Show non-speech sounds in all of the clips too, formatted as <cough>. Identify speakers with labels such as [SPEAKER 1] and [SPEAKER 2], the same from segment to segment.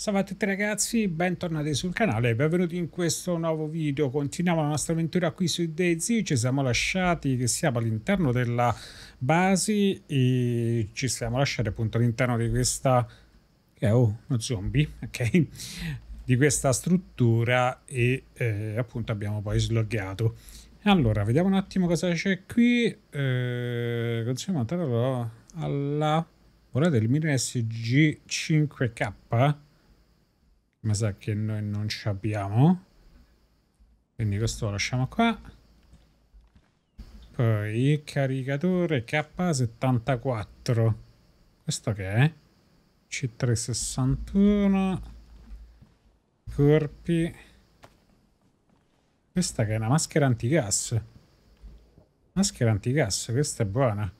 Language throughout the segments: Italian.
[SPEAKER 1] Salve a tutti ragazzi, bentornati sul canale, benvenuti in questo nuovo video. Continuiamo la nostra avventura qui su DayZ, ci siamo lasciati che siamo all'interno della base e ci siamo lasciati appunto all'interno di questa... Eh, oh, uno zombie, <laughs> ok? Di questa struttura e eh, appunto abbiamo poi sloggato. Allora, vediamo un attimo cosa c'è qui. Eh, continuiamo alla... Volete del mini SG 5K? ma sa che noi non ci abbiamo quindi questo lo lasciamo qua poi caricatore K74 questo che è? C361 corpi questa che è una maschera antigas maschera antigas questa è buona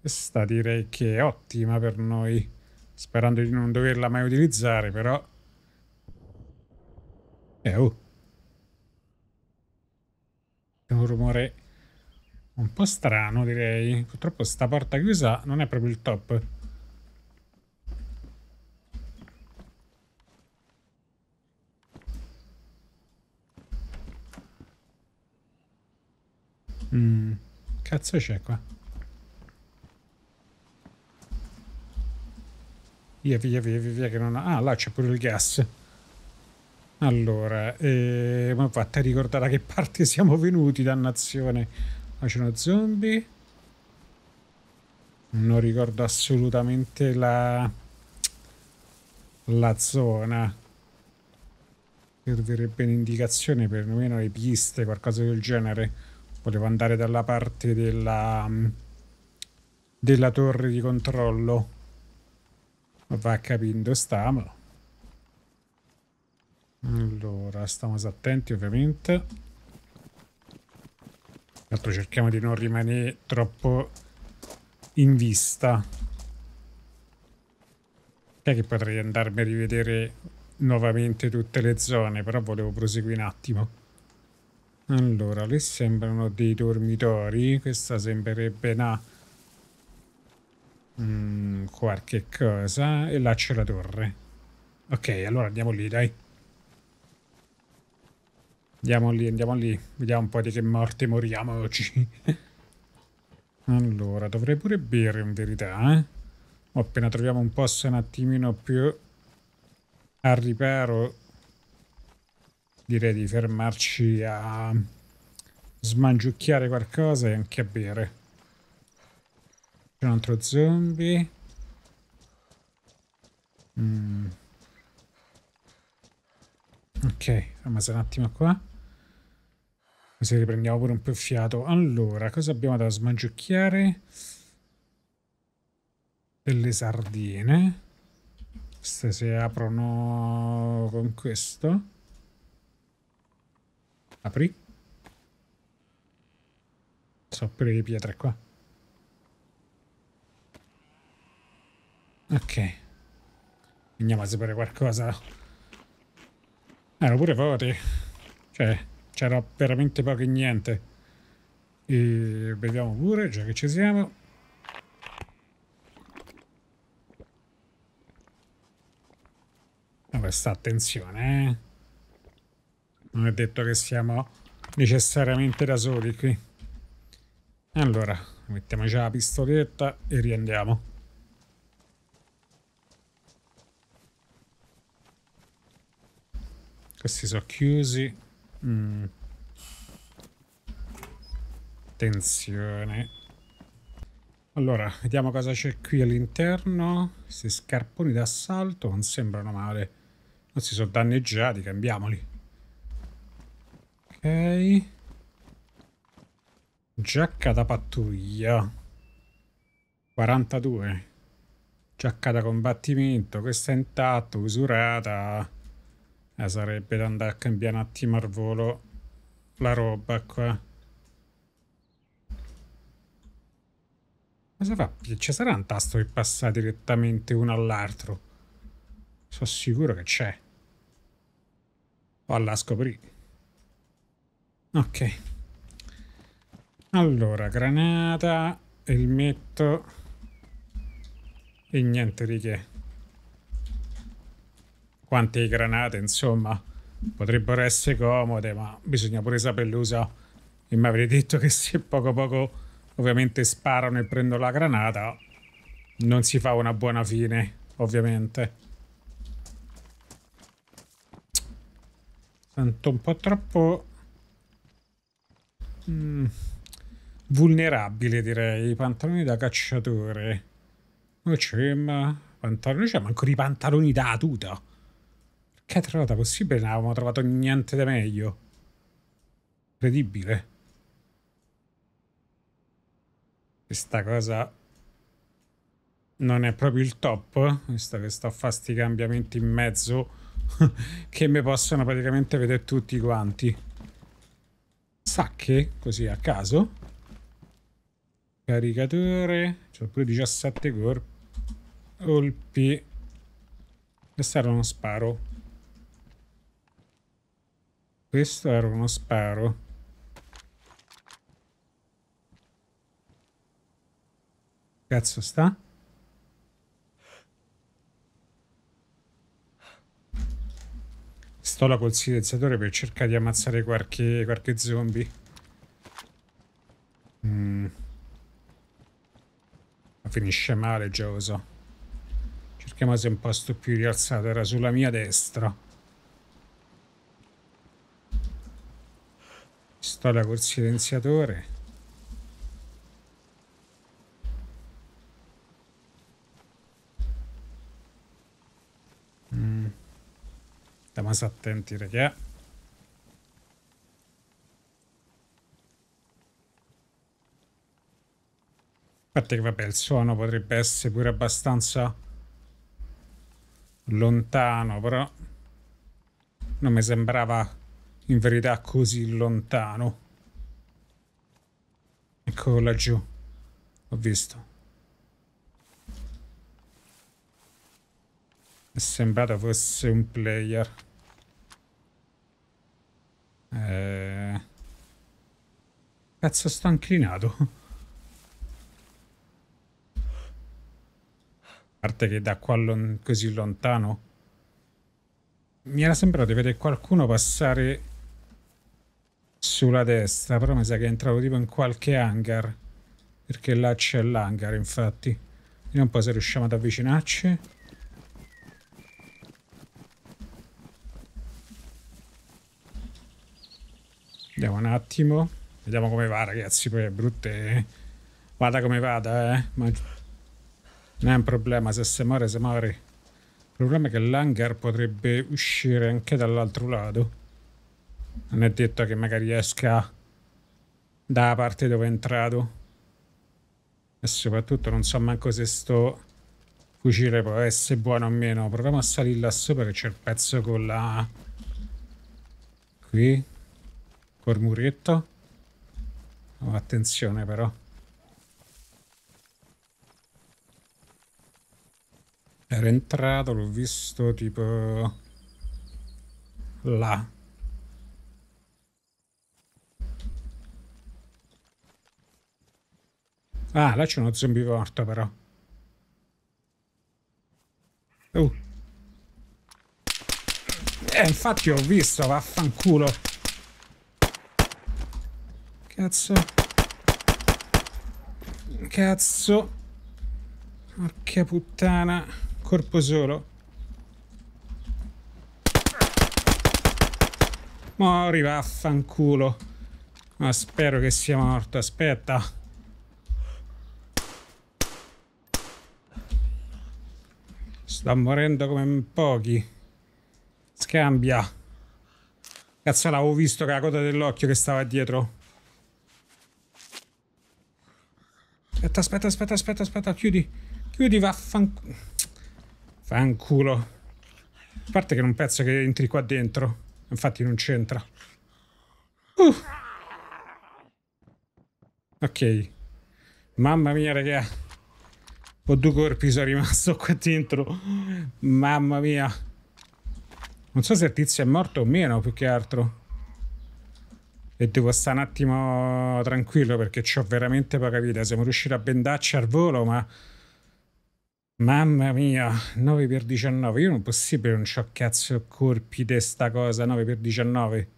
[SPEAKER 1] questa direi che è ottima per noi sperando di non doverla mai utilizzare però eh, oh. È un rumore un po' strano, direi. Purtroppo sta porta chiusa non è proprio il top. Mm. Cazzo c'è qua? Via, via, via, via, che non ha... Ah, là c'è pure il gas. Allora, eh, ma fate ricordare a che parte siamo venuti, dannazione. Ma c'è Facciano zombie. Non ricordo assolutamente la, la zona. Servirebbe un'indicazione, perlomeno le piste, qualcosa del genere. Volevo andare dalla parte della, della torre di controllo. Ma Va capendo, stiamo. Allora, stiamo attenti ovviamente. Tanto cerchiamo di non rimanere troppo in vista. È che potrei andarmi a rivedere nuovamente tutte le zone, però volevo proseguire un attimo. Allora, lì sembrano dei dormitori. Questa sembrerebbe una... Mm, qualche cosa. E là c'è la torre. Ok, allora andiamo lì, dai. Andiamo lì, andiamo lì. Vediamo un po' di che morte moriamo oggi. <laughs> allora, dovrei pure bere in verità, eh? appena troviamo un posto un attimino più a riparo, direi di fermarci a smangiucchiare qualcosa e anche a bere. C'è un altro zombie. Mm. Ok, fermate un attimo qua. Così riprendiamo pure un po' il fiato. Allora, cosa abbiamo da smangiucchiare? Delle sardine. Queste si aprono con questo. Apri. So pure le pietre qua. Ok. Andiamo a sapere qualcosa. Erano pure vuoti. Cioè c'era veramente poco e niente. E vediamo pure, già che ci siamo. Vabbè, sta attenzione, eh. Non è detto che siamo necessariamente da soli qui. Allora, mettiamo già la pistoletta e riandiamo. Questi sono chiusi. Mm. Attenzione. Allora, vediamo cosa c'è qui all'interno. Questi scarponi d'assalto non sembrano male. Non si sono danneggiati, cambiamoli. Ok. Giacca da pattuglia. 42. Giacca da combattimento. Questa è intatta, usurata. Eh, sarebbe da andare a cambiare un attimo al volo la roba qua. Cosa fa? Ci sarà un tasto che passa direttamente uno all'altro? Sono sicuro che c'è. Valla a scoprire. Ok. Allora, granata, il metto e niente di che quante granate, insomma, potrebbero essere comode, ma bisogna pure saperle usare. E mi avrei detto che se poco poco ovviamente sparano e prendono la granata, non si fa una buona fine, ovviamente. Sento un po' troppo... Mm. Vulnerabile direi, I pantaloni da cacciatore. Non c'è, ma... Pantaloni, c'è, ma ancora i pantaloni da tuta. Catrota, possibile non avevamo trovato niente di meglio. Incredibile. Questa cosa non è proprio il top, visto che sto a fare questi cambiamenti in mezzo <laughs> che mi possono praticamente vedere tutti quanti. Sacche, così a caso. Caricatore, c'ho pure 17 colpi. Questo era uno sparo. Questo era uno sparo. Cazzo sta? Pistola col silenziatore per cercare di ammazzare qualche, qualche zombie. Mm. Ma finisce male, già lo so. Cerchiamo se è un posto più rialzato. Era sulla mia destra. pistola col silenziatore mm. stiamo attenti raga che vabbè il suono potrebbe essere pure abbastanza lontano però non mi sembrava in verità così lontano. Ecco laggiù. Ho visto. Mi È sembrato fosse un player. Eh... Cazzo sto inclinato. A parte che da qua lon così lontano. Mi era sembrato di vedere qualcuno passare sulla destra, però mi sa che è entrato tipo in qualche hangar, perché là c'è l'hangar infatti. Vediamo un po' se riusciamo ad avvicinarci. Vediamo un attimo, vediamo come va ragazzi, poi è brutte... Eh. Vada come vada, eh, ma... Non è un problema, se se muore se muore. Il problema è che l'hangar potrebbe uscire anche dall'altro lato. Non è detto che magari esca dalla parte dove è entrato. E soprattutto non so manco se sto fucile può essere buono o meno. Proviamo a salire là sopra che c'è il pezzo con la... Qui. Col muretto. Oh, attenzione però. Era entrato, l'ho visto tipo... Là. Ah, là c'è uno zombie morto però. Uh. Eh, infatti ho visto, vaffanculo. Cazzo. Cazzo. Porca puttana. Corpo solo. Mori, vaffanculo. Ma spero che sia morto, aspetta. Sta morendo come pochi. Scambia. Cazzo, l'avevo visto con la coda dell'occhio che stava dietro. Aspetta, aspetta, aspetta, aspetta, aspetta, chiudi. Chiudi, vaffanculo. Fanculo. A parte che non penso che entri qua dentro. Infatti non c'entra. Uh. Ok. Mamma mia, raga. Ho due corpi, sono rimasto qua dentro. Mamma mia. Non so se il tizio è morto o meno, più che altro. E devo stare un attimo tranquillo perché ho veramente poca vita. Siamo riusciti a bendarci al volo, ma... Mamma mia, 9 per 19. Io non è possibile, non ho cazzo colpi di sta cosa, 9 per 19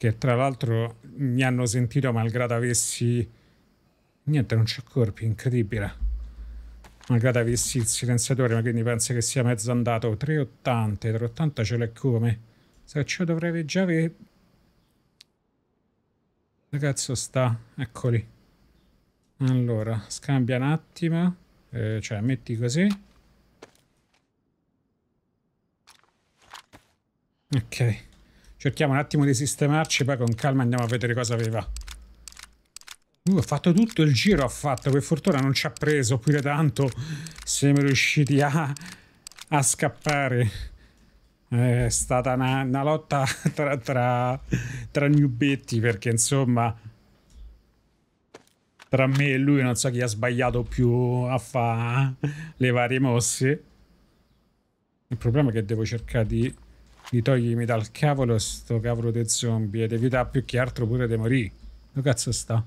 [SPEAKER 1] che tra l'altro mi hanno sentito malgrado avessi Niente, non c'è corpi, incredibile. Magari avessi il silenziatore, ma quindi penso che sia mezzo andato. 380, 380 ce l'è come? Se ce lo dovrei già avere... Dove cazzo sta? Eccoli. Allora, scambia un attimo. Eh, cioè, metti così. Ok. Cerchiamo un attimo di sistemarci, poi con calma andiamo a vedere cosa aveva. Uh, ho fatto tutto il giro, ha fatto. Per fortuna non ci ha preso, pure tanto siamo riusciti a, a scappare. È stata una, una lotta <laughs> tra, tra, tra newbetti, perché insomma... Tra me e lui non so chi ha sbagliato più a fare eh, le varie mosse. Il problema è che devo cercare di, di togliermi dal cavolo sto cavolo di zombie Devi evitare più che altro pure di morire. Dove cazzo sta?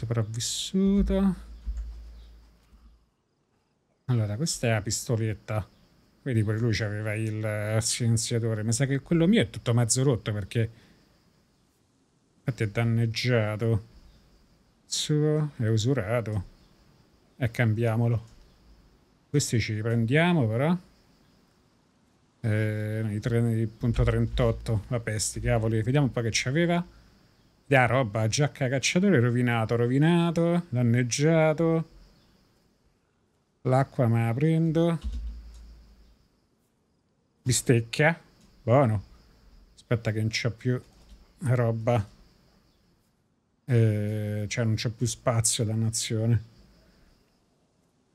[SPEAKER 1] sopravvissuto. Allora, questa è la pistoletta. Vedi, pure lui aveva il eh, silenziatore. Mi sa che quello mio è tutto mezzo rotto perché... Infatti è danneggiato. Su, è usurato. E cambiamolo. Questi ci prendiamo, però. Eh, I 3.38. Vabbè, sti cavoli. Vediamo un po' che c'aveva. Da roba, giacca cacciatore rovinato, rovinato, danneggiato. L'acqua me la prendo. Bistecchia. Buono. Aspetta che non c'è più roba. Eh, cioè non c'è più spazio, dannazione.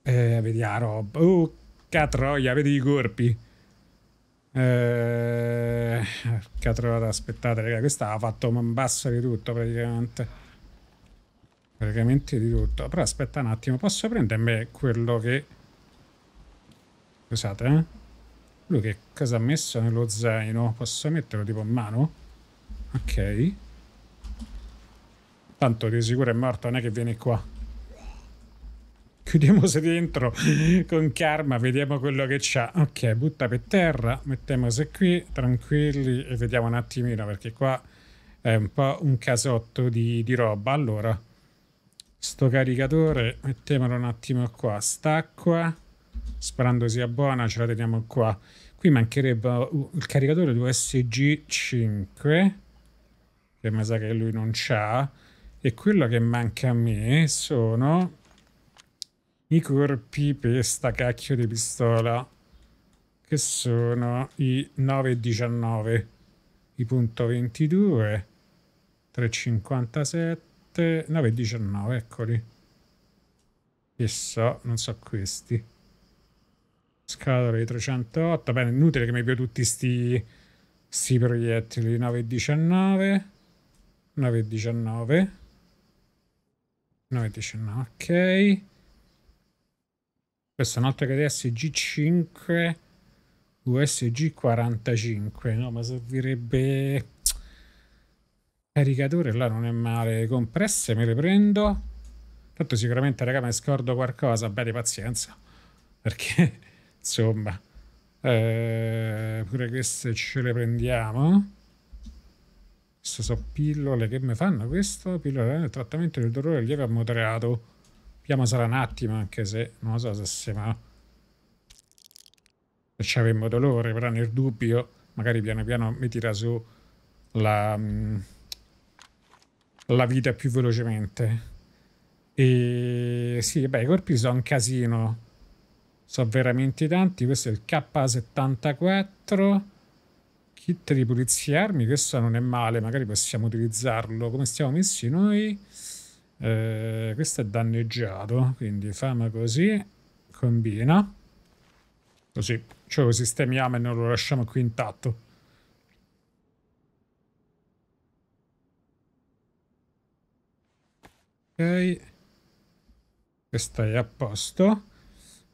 [SPEAKER 1] Eh, vedi la roba. Oh, uh, catroia, vedi i corpi. Eh, che trovata aspettate, raga, questa ha fatto un basso di tutto praticamente. Praticamente di tutto. Però aspetta un attimo, posso prendermi quello che... Scusate, eh? Lui che cosa ha messo nello zaino? Posso metterlo tipo in mano? Ok. Tanto di sicuro è morto, non è che viene qua chiudiamo se dentro con karma, vediamo quello che c'ha. Ok, butta per terra, mettiamo se qui, tranquilli e vediamo un attimino perché qua è un po' un casotto di, di roba. Allora, sto caricatore, mettiamolo un attimo qua, stacqua, sperando sia buona, ce la teniamo qua. Qui mancherebbe uh, il caricatore usg 5 che mi sa che lui non c'ha, e quello che manca a me sono i corpi per sta cacchio di pistola che sono i 9,19 e i punto 22 357 9,19 eccoli che so non so questi scatole di 308 bene inutile che mi più tutti sti sti proiettili 9,19 9,19 9,19 ok questa è un'altra KDS G5 USG45. No, ma servirebbe caricatore. Là non è male. Compresse me le prendo. Tanto sicuramente, raga, mi scordo qualcosa. Beh, di pazienza. Perché, <laughs> insomma, eh, pure queste ce le prendiamo. Queste sono pillole che mi fanno questo. Pillole del eh, trattamento del dolore lieve a moderato Piama sarà un attimo, anche se non so se siamo... Se ci avremmo dolore, però nel dubbio, magari piano piano mi tira su la, mm, la vita più velocemente. E sì, beh, i corpi sono un casino. Sono veramente tanti. Questo è il K74. Kit di pulizia armi, questo non è male, magari possiamo utilizzarlo. Come stiamo messi noi? Eh, questo è danneggiato, quindi fama così, combina. Così, cioè lo sistemiamo e non lo lasciamo qui intatto. Ok. Questa è a posto.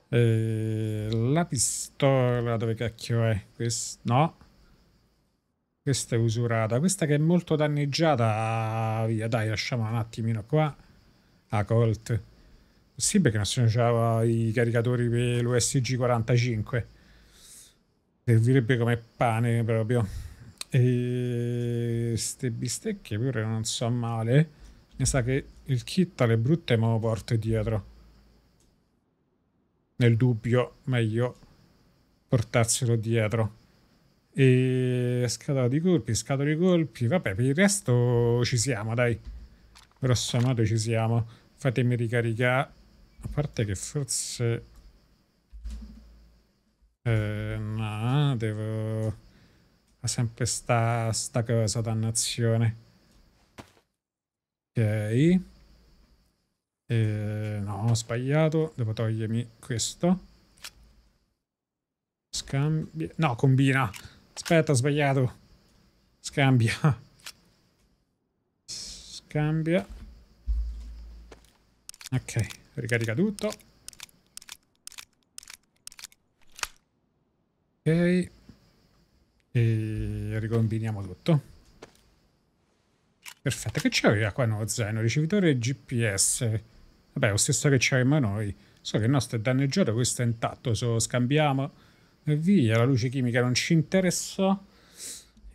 [SPEAKER 1] Eh, la pistola dove cacchio è? Questo? no. Questa è usurata. Questa che è molto danneggiata. Ah, via, dai, lasciamola un attimino qua. A Colt. Possibile che nessuno aveva i caricatori per l'USG 45. Servirebbe come pane proprio. E queste bistecche pure non so male. Mi sa che il kit alle brutte me lo porto dietro. Nel dubbio, meglio portarselo dietro. E scatola di colpi, scatola di colpi. Vabbè, per il resto ci siamo, dai. Grosso amato ci siamo. Fatemi ricaricare. A parte che forse... Eh, no, devo... Ha sempre sta, sta cosa, dannazione. Ok. Eh, no, ho sbagliato. Devo togliermi questo. Scambia. No, combina. Aspetta, ho sbagliato. Scambia. Scambia. Ok, ricarica tutto. Ok. E ricombiniamo tutto. Perfetto, che c'è qua no zaino? Ricevitore GPS. Vabbè, lo stesso che c'è c'avevamo noi. So che il nostro è danneggiato, questo è intatto, se lo scambiamo e eh, via. La luce chimica non ci interessò.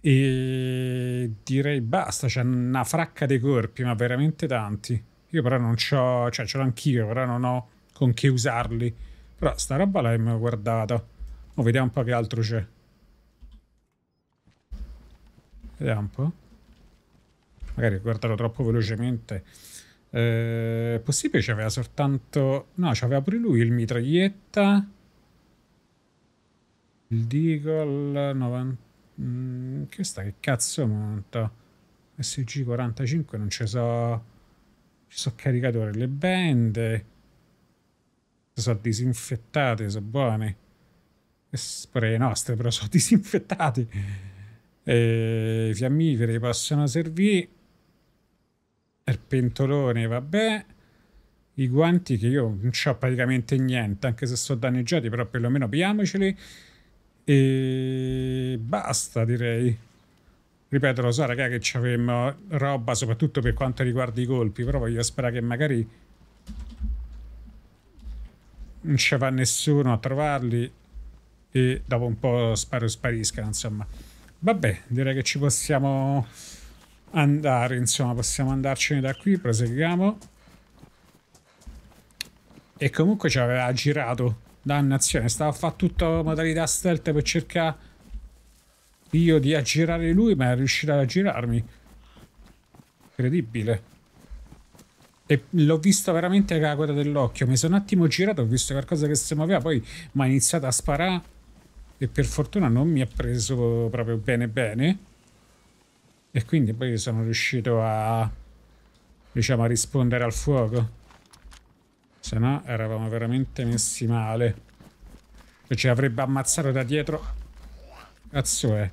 [SPEAKER 1] E direi basta, c'è una fracca dei corpi, ma veramente tanti. Io però non ho, cioè ce l'ho anch'io, però non ho con che usarli. Però sta roba l'abbiamo guardata. Oh, vediamo un po' che altro c'è. Vediamo un po'. Magari guardarlo troppo velocemente. Eh, possibile c'aveva soltanto... No, c'aveva pure lui il mitraglietta. Il Deagle 90... Mm, che sta che cazzo monta? SG 45 non ci so... Ci so caricatore le bende. Sono disinfettate, sono buone. E spray nostre però <laughs> sono disinfettate. E I fiammiferi possono servire. Il pentolone, vabbè i guanti che io non ho praticamente niente, anche se sono danneggiati, però perlomeno pigliamoceli. E basta, direi. Ripeto, lo so, raga, che ci avremmo roba, soprattutto per quanto riguarda i colpi, però voglio sperare che magari non ci va nessuno a trovarli e dopo un po' sparo spariscano, insomma. Vabbè, direi che ci possiamo andare, insomma, possiamo andarcene da qui, proseguiamo. E comunque ci aveva girato Dannazione, cioè, stava a fare tutta la modalità stealth per cercare io di aggirare lui, ma è riuscito ad aggirarmi. Incredibile. E l'ho visto veramente con la coda dell'occhio. Mi sono un attimo girato, ho visto qualcosa che si muoveva, poi mi ha iniziato a sparare e per fortuna non mi ha preso proprio bene bene. E quindi poi sono riuscito a, diciamo, a rispondere al fuoco. Se no eravamo veramente messi male. e ci avrebbe ammazzato da dietro. Cazzo è.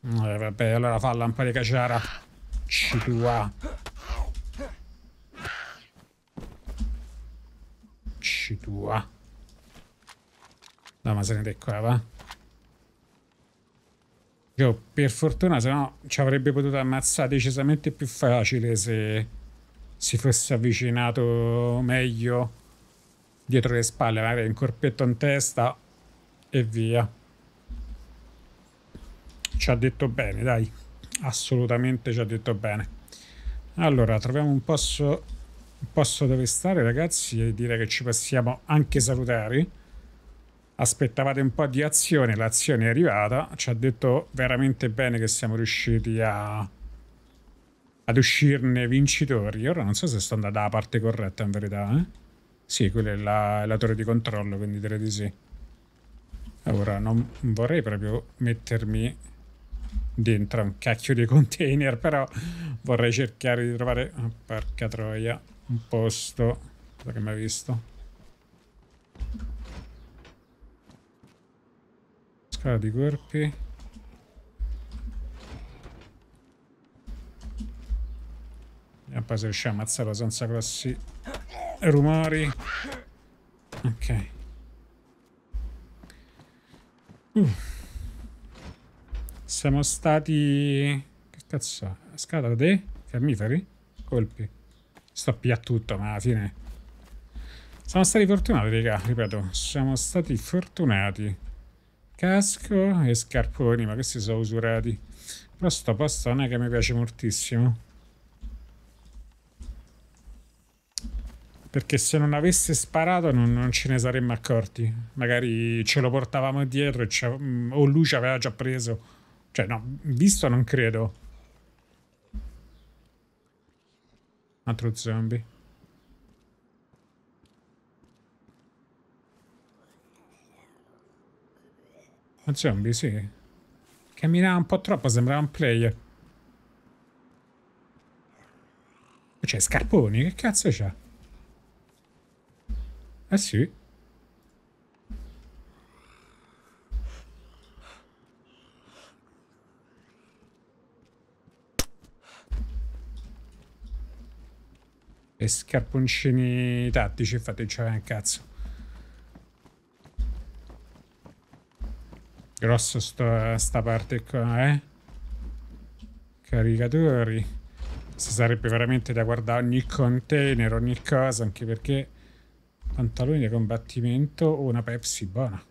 [SPEAKER 1] Eh, vabbè, allora falla un po' di caciara. Ci tua. Ci tua. No, ma se ne qua, va. Io, per fortuna, se no ci avrebbe potuto ammazzare decisamente più facile se si fosse avvicinato meglio dietro le spalle, magari un corpetto in testa e via. Ci ha detto bene, dai, assolutamente ci ha detto bene. Allora, troviamo un posto, un posto dove stare, ragazzi, e dire che ci possiamo anche salutare. Aspettavate un po' di azione, l'azione è arrivata, ci ha detto veramente bene che siamo riusciti a ad uscirne vincitori. Ora non so se sto andando dalla parte corretta in verità. Eh? Sì, quella è la, la torre di controllo, quindi direi di sì. Ora non vorrei proprio mettermi dentro un cacchio di container, però vorrei cercare di trovare... Oh, porca troia, un posto... Cosa che mi ha visto? Scala di corpi... E poi se riusciamo a ammazzarlo senza grossi rumori. Ok. Uh. Siamo stati... Che cazzo? Scatola dei fiammiferi? Colpi. Sto a tutto, ma alla fine... Siamo stati fortunati, raga, ripeto. Siamo stati fortunati. Casco e scarponi, ma questi sono usurati. Però sto posto non è che mi piace moltissimo. Perché se non avesse sparato non, non, ce ne saremmo accorti. Magari ce lo portavamo dietro mm, o lui ci aveva già preso. Cioè, no, visto non credo. Altro zombie. Un zombie, sì. Camminava un po' troppo, sembrava un player. C'è cioè, Scarponi, che cazzo c'ha? Eh sì. E scarponcini tattici, fate c'è un cazzo. Grosso sto, sta parte qua, eh? Caricatori. Si sarebbe veramente da guardare ogni container, ogni cosa, anche perché pantaloni di combattimento o una Pepsi buona.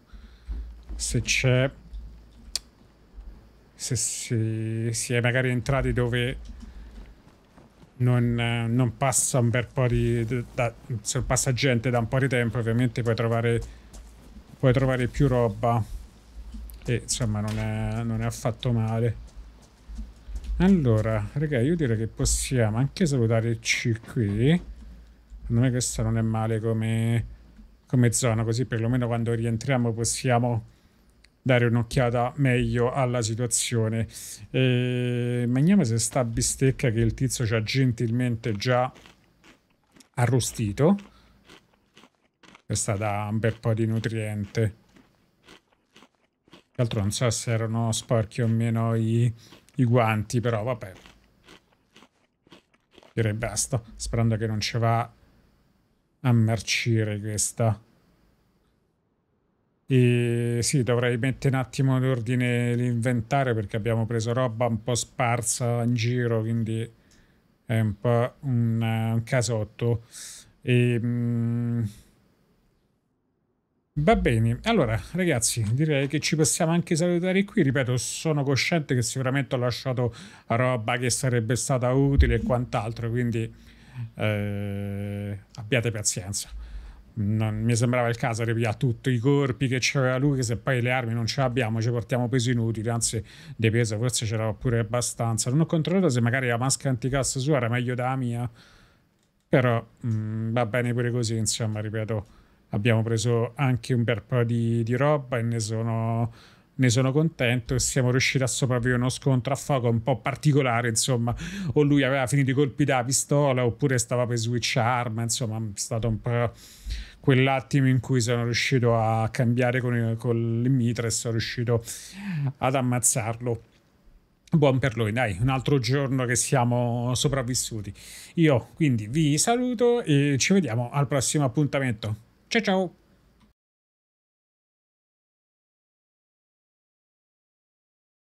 [SPEAKER 1] Se c'è... Se si, si, è magari entrati dove non, non passa un bel po' di... Da, se passa gente da un po' di tempo ovviamente puoi trovare, puoi trovare più roba. E insomma non è, non è affatto male. Allora, raga, io direi che possiamo anche salutarci qui. Secondo me questa non è male come, come zona, così perlomeno quando rientriamo possiamo dare un'occhiata meglio alla situazione. E mangiamo se sta bistecca che il tizio ci ha gentilmente già arrostito. Questa dà un bel po' di nutriente. Tra l'altro non so se erano sporchi o meno i, i guanti, però vabbè. Direi basta, sperando che non ci va a marcire questa. E sì, dovrei mettere un attimo d'ordine ordine l'inventario perché abbiamo preso roba un po' sparsa in giro, quindi è un po' un, un casotto. E, mh, mm, Va bene, allora ragazzi direi che ci possiamo anche salutare qui, ripeto sono cosciente che sicuramente ho lasciato roba che sarebbe stata utile e quant'altro, quindi eh, abbiate pazienza. Non, mi sembrava il caso di pigliare tutti i corpi che c'era lui, che se poi le armi non ce le abbiamo, ci portiamo peso inutile, anzi di peso forse c'era pure abbastanza. Non ho controllato se magari la maschera anticast sua era meglio della mia, però mh, mm, va bene pure così, insomma, ripeto, abbiamo preso anche un bel po' di, di roba e ne sono ne sono contento e siamo riusciti a sopravvivere a uno scontro a fuoco un po' particolare, insomma, o lui aveva finito i colpi da pistola oppure stava per switch arma, insomma, è stato un po' quell'attimo in cui sono riuscito a cambiare con il, con il mitra e sono riuscito ad ammazzarlo. Buon per lui, dai, un altro giorno che siamo sopravvissuti. Io quindi vi saluto e ci vediamo al prossimo appuntamento. Ciao ciao!